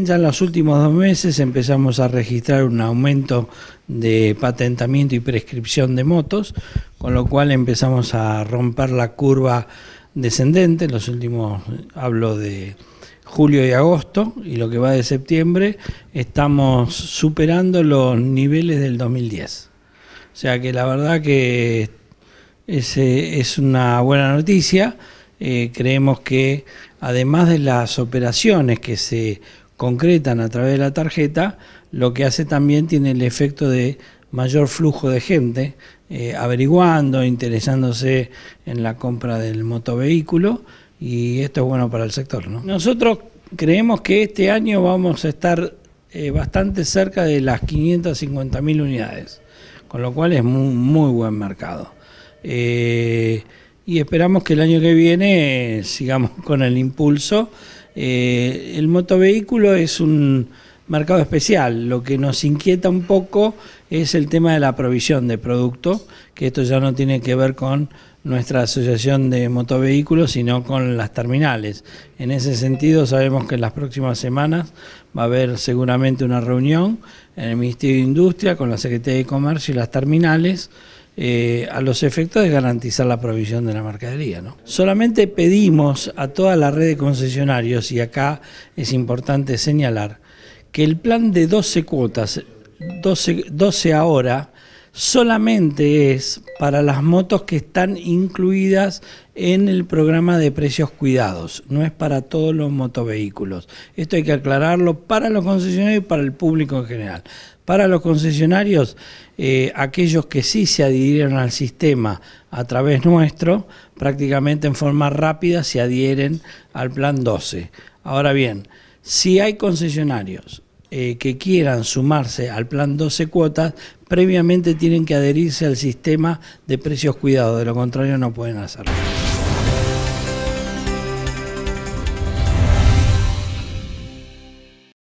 Ya en los últimos dos meses empezamos a registrar un aumento de patentamiento y prescripción de motos, con lo cual empezamos a romper la curva descendente, los últimos, hablo de julio y agosto, y lo que va de septiembre, estamos superando los niveles del 2010. O sea que la verdad que es, es una buena noticia, eh, creemos que además de las operaciones que se concretan a través de la tarjeta, lo que hace también tiene el efecto de mayor flujo de gente eh, averiguando, interesándose en la compra del motovehículo y esto es bueno para el sector. ¿no? Nosotros creemos que este año vamos a estar eh, bastante cerca de las 550.000 unidades, con lo cual es muy, buen mercado. Eh, y esperamos que el año que viene sigamos con el impulso. Eh, el motovehículo es un mercado especial. Lo que nos inquieta un poco es el tema de la provisión de producto, que esto ya no tiene que ver con nuestra asociación de motovehículos, sino con las terminales. En ese sentido, sabemos que en las próximas semanas va a haber seguramente una reunión en el Ministerio de Industria con la Secretaría de Comercio y las terminales eh, a los efectos de garantizar la provisión de la mercadería. ¿no? Solamente pedimos a toda la red de concesionarios, y acá es importante señalar, que el plan de 12 cuotas, 12, 12 ahora, solamente es para las motos que están incluidas en el programa de precios cuidados, no es para todos los motovehículos. Esto hay que aclararlo para los concesionarios y para el público en general. Para los concesionarios, eh, aquellos que sí se adhirieron al sistema a través nuestro, prácticamente en forma rápida se adhieren al plan 12. Ahora bien, si hay concesionarios eh, que quieran sumarse al plan 12 cuotas, previamente tienen que adherirse al sistema de precios cuidados, de lo contrario no pueden hacerlo.